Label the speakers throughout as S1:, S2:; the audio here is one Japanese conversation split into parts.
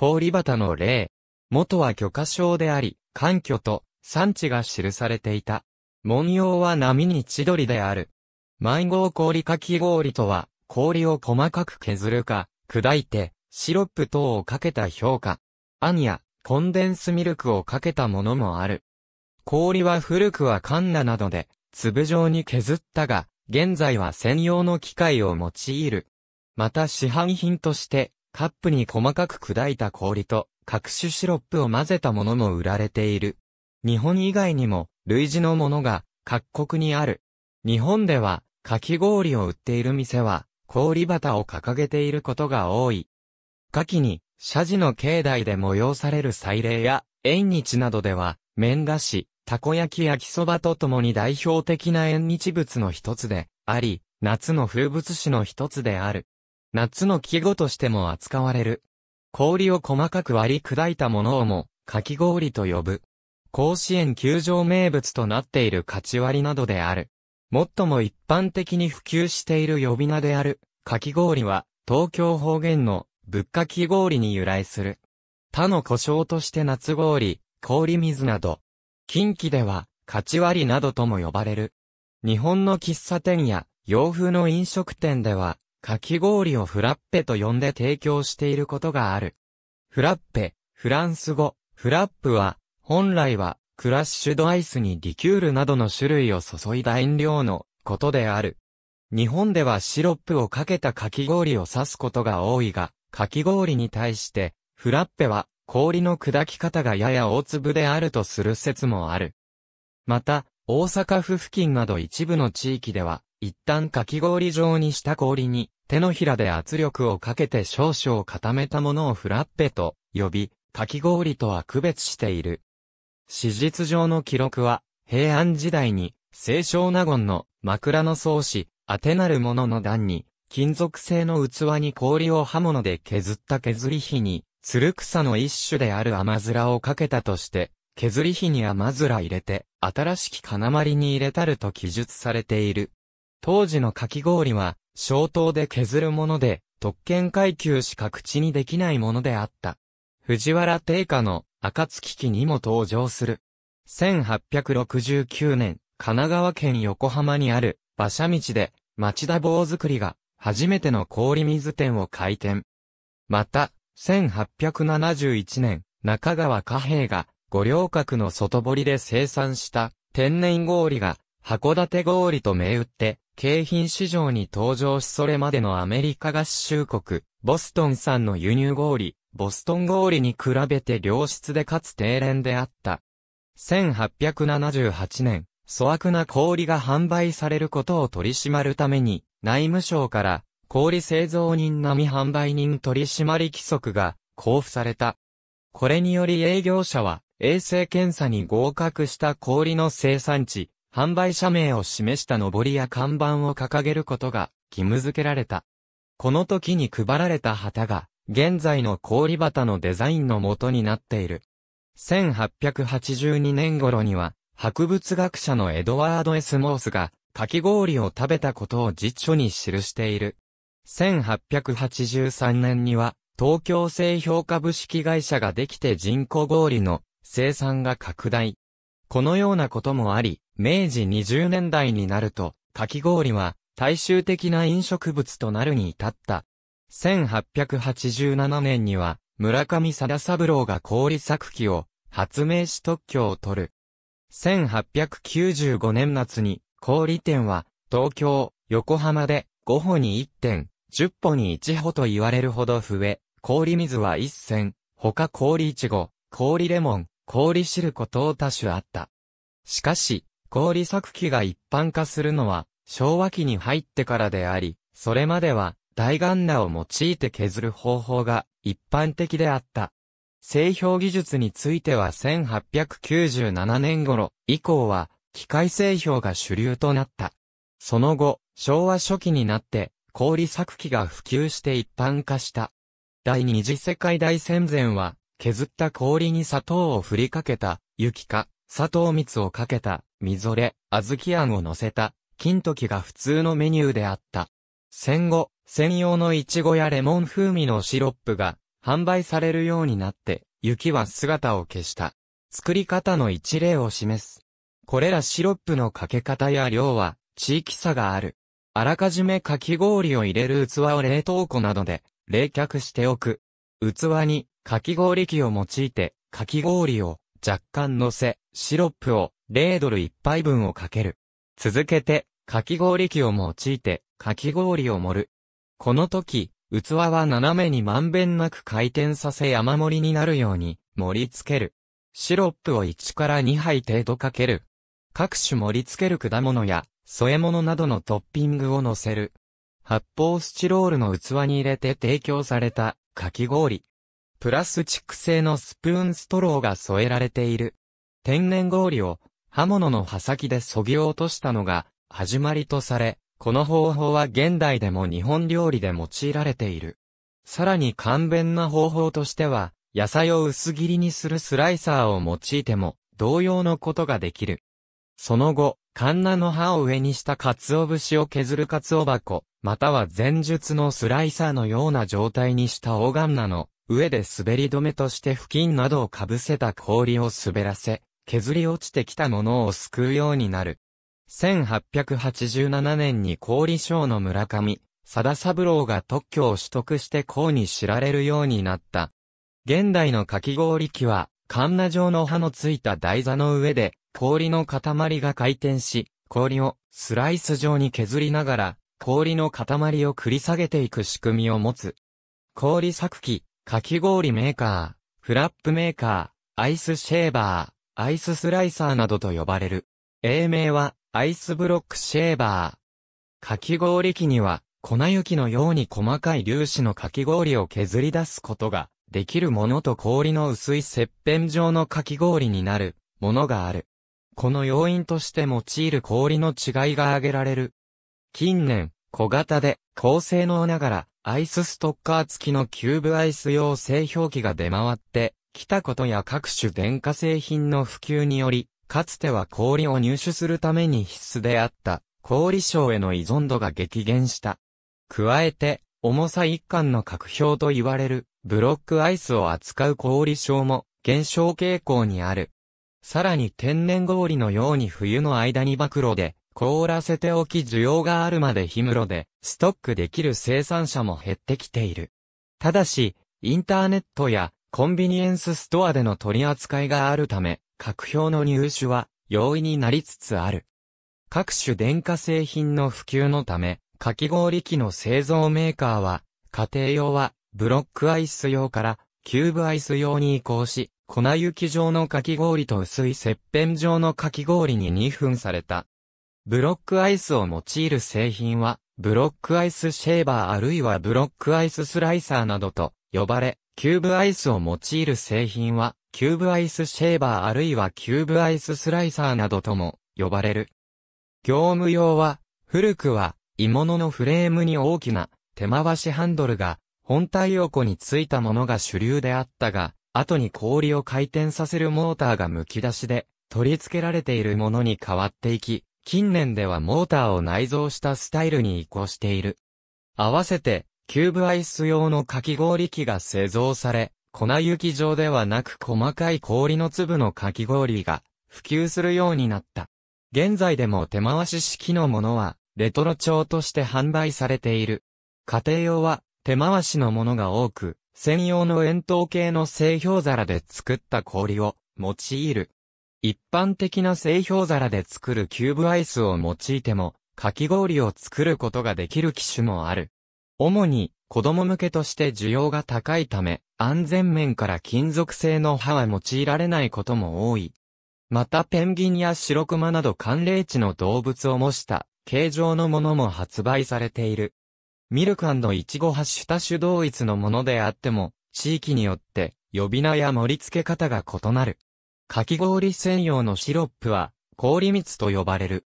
S1: 氷畑の例。元は許可証であり、環境と産地が記されていた。文様は波に千鳥である。迷子氷かき氷とは、氷を細かく削るか、砕いて、シロップ等をかけた評価。杏や、コンデンスミルクをかけたものもある。氷は古くはカンナなどで、粒状に削ったが、現在は専用の機械を用いる。また市販品として、カップに細かく砕いた氷と各種シロップを混ぜたものも売られている。日本以外にも類似のものが各国にある。日本ではかき氷を売っている店は氷旗を掲げていることが多い。夏季に社寺の境内で催される祭礼や縁日などでは麺菓子、たこ焼き焼きそばとともに代表的な縁日物の一つであり、夏の風物詩の一つである。夏の季語としても扱われる。氷を細かく割り砕いたものをも、かき氷と呼ぶ。甲子園球場名物となっているかち割りなどである。最も一般的に普及している呼び名である、かき氷は、東京方言の、ぶっかき氷に由来する。他の故障として夏氷、氷水など。近畿では、かち割りなどとも呼ばれる。日本の喫茶店や、洋風の飲食店では、かき氷をフラッペと呼んで提供していることがある。フラッペ、フランス語、フラップは、本来は、クラッシュドアイスにリキュールなどの種類を注いだ飲料のことである。日本ではシロップをかけたかき氷を指すことが多いが、かき氷に対して、フラッペは氷の砕き方がやや大粒であるとする説もある。また、大阪府付近など一部の地域では、一旦かき氷状にした氷に、手のひらで圧力をかけて少々固めたものをフラッペと呼び、かき氷とは区別している。史実上の記録は、平安時代に、清少納言の枕草子、あてなるものの段に、金属製の器に氷を刃物で削った削り火に、鶴草の一種である甘面をかけたとして、削り火に甘面入れて、新しき金まりに入れたると記述されている。当時のかき氷は、小灯で削るもので、特権階級しか口にできないものであった。藤原定家の暁期にも登場する。1869年、神奈川県横浜にある馬車道で町田棒作りが初めての氷水店を開店。また、1871年、中川貨幣が五稜郭の外堀で生産した天然氷が函館氷と銘打って、景品市場に登場しそれまでのアメリカ合衆国、ボストン産の輸入氷、ボストン氷に比べて良質でかつ低廉であった。1878年、粗悪な氷が販売されることを取り締まるために、内務省から氷製造人並み販売人取締規則が交付された。これにより営業者は衛生検査に合格した氷の生産地、販売者名を示した上りや看板を掲げることが義務付けられた。この時に配られた旗が、現在の氷旗のデザインの元になっている。1882年頃には、博物学者のエドワード・エスモースが、かき氷を食べたことを実書に記している。1883年には、東京製氷株式会社ができて人工氷の生産が拡大。このようなこともあり、明治20年代になると、かき氷は大衆的な飲食物となるに至った。1887年には、村上貞三郎が氷作機を発明し特許を取る。1895年夏に、氷店は、東京、横浜で5歩に1点、10歩に1歩と言われるほど増え、氷水は1銭、他氷いちご、氷レモン、氷汁こ等多種あった。しかし、氷作機が一般化するのは、昭和期に入ってからであり、それまでは、大岩ンナを用いて削る方法が一般的であった。製氷技術については1897年頃以降は機械製氷が主流となった。その後、昭和初期になって氷作機が普及して一般化した。第二次世界大戦前は削った氷に砂糖を振りかけた雪か砂糖蜜をかけた、みぞれ、小豆あんを乗せた、金時が普通のメニューであった。戦後、専用のイチゴやレモン風味のシロップが販売されるようになって、雪は姿を消した。作り方の一例を示す。これらシロップのかけ方や量は地域差がある。あらかじめかき氷を入れる器を冷凍庫などで冷却しておく。器にかき氷機を用いてかき氷を若干乗せ、シロップを0ドル1杯分をかける。続けて、かき氷機を用いて、かき氷を盛る。この時、器は斜めにまんべんなく回転させ山盛りになるように盛り付ける。シロップを1から2杯程度かける。各種盛り付ける果物や添え物などのトッピングを乗せる。発泡スチロールの器に入れて提供されたかき氷。プラスチック製のスプーンストローが添えられている。天然氷を刃物の刃先で削ぎ落としたのが始まりとされ、この方法は現代でも日本料理で用いられている。さらに簡便な方法としては、野菜を薄切りにするスライサーを用いても同様のことができる。その後、カンナの刃を上にした鰹節を削る鰹箱、または前述のスライサーのような状態にしたオガンナの上で滑り止めとして布巾などをかぶせた氷を滑らせ、削り落ちてきたものを救うようになる。1887年に氷商の村上、貞三郎が特許を取得してうに知られるようになった。現代のかき氷機は、カンナ状の刃のついた台座の上で、氷の塊が回転し、氷をスライス状に削りながら、氷の塊を繰り下げていく仕組みを持つ。氷作機、かき氷メーカー、フラップメーカー、アイスシェーバー、アイススライサーなどと呼ばれる。英名は、アイスブロックシェーバー。かき氷機には、粉雪のように細かい粒子のかき氷を削り出すことができるものと氷の薄い切片状のかき氷になるものがある。この要因として用いる氷の違いが挙げられる。近年、小型で高性能ながらアイスストッカー付きのキューブアイス用製氷機が出回って、来たことや各種電化製品の普及により、かつては氷を入手するために必須であった氷症への依存度が激減した。加えて、重さ一貫の格氷と言われるブロックアイスを扱う氷症も減少傾向にある。さらに天然氷のように冬の間に暴露で凍らせておき需要があるまで氷室でストックできる生産者も減ってきている。ただし、インターネットやコンビニエンスストアでの取り扱いがあるため、各表の入手は容易になりつつある。各種電化製品の普及のため、かき氷機の製造メーカーは、家庭用はブロックアイス用からキューブアイス用に移行し、粉雪状のかき氷と薄い切片状のかき氷に2分された。ブロックアイスを用いる製品は、ブロックアイスシェーバーあるいはブロックアイススライサーなどと呼ばれ、キューブアイスを用いる製品は、キューブアイスシェーバーあるいはキューブアイススライサーなどとも呼ばれる。業務用は、古くは、鋳物のフレームに大きな手回しハンドルが本体横についたものが主流であったが、後に氷を回転させるモーターがむき出しで取り付けられているものに変わっていき、近年ではモーターを内蔵したスタイルに移行している。合わせて、キューブアイス用のかき氷機が製造され、粉雪状ではなく細かい氷の粒のかき氷が普及するようになった。現在でも手回し式のものは、レトロ調として販売されている。家庭用は、手回しのものが多く、専用の円筒形の製氷皿で作った氷を用いる。一般的な製氷皿で作るキューブアイスを用いても、かき氷を作ることができる機種もある。主に、子供向けとして需要が高いため、安全面から金属製の刃は用いられないことも多い。またペンギンや白熊など寒冷地の動物を模した形状のものも発売されている。ミルクイチゴハッシュタ種同一のものであっても、地域によって呼び名や盛り付け方が異なる。かき氷専用のシロップは、氷蜜と呼ばれる。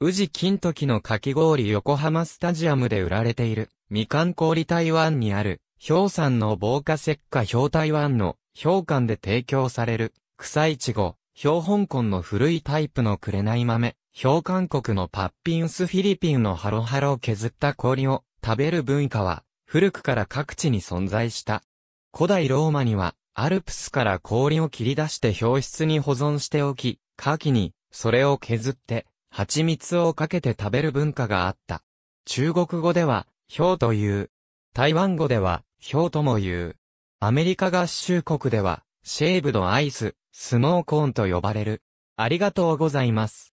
S1: 宇治金時のかき氷横浜スタジアムで売られている、みかん氷台湾にある、氷山の防火石化氷台湾の氷館で提供される、草いちご、氷香港の古いタイプの紅豆、氷韓国のパッピンスフィリピンのハロハロを削った氷を食べる文化は、古くから各地に存在した。古代ローマには、アルプスから氷を切り出して氷室に保存しておき、夏季にそれを削って蜂蜜をかけて食べる文化があった。中国語では氷という。台湾語では氷とも言う。アメリカ合衆国ではシェーブドアイス、スノーコーンと呼ばれる。ありがとうございます。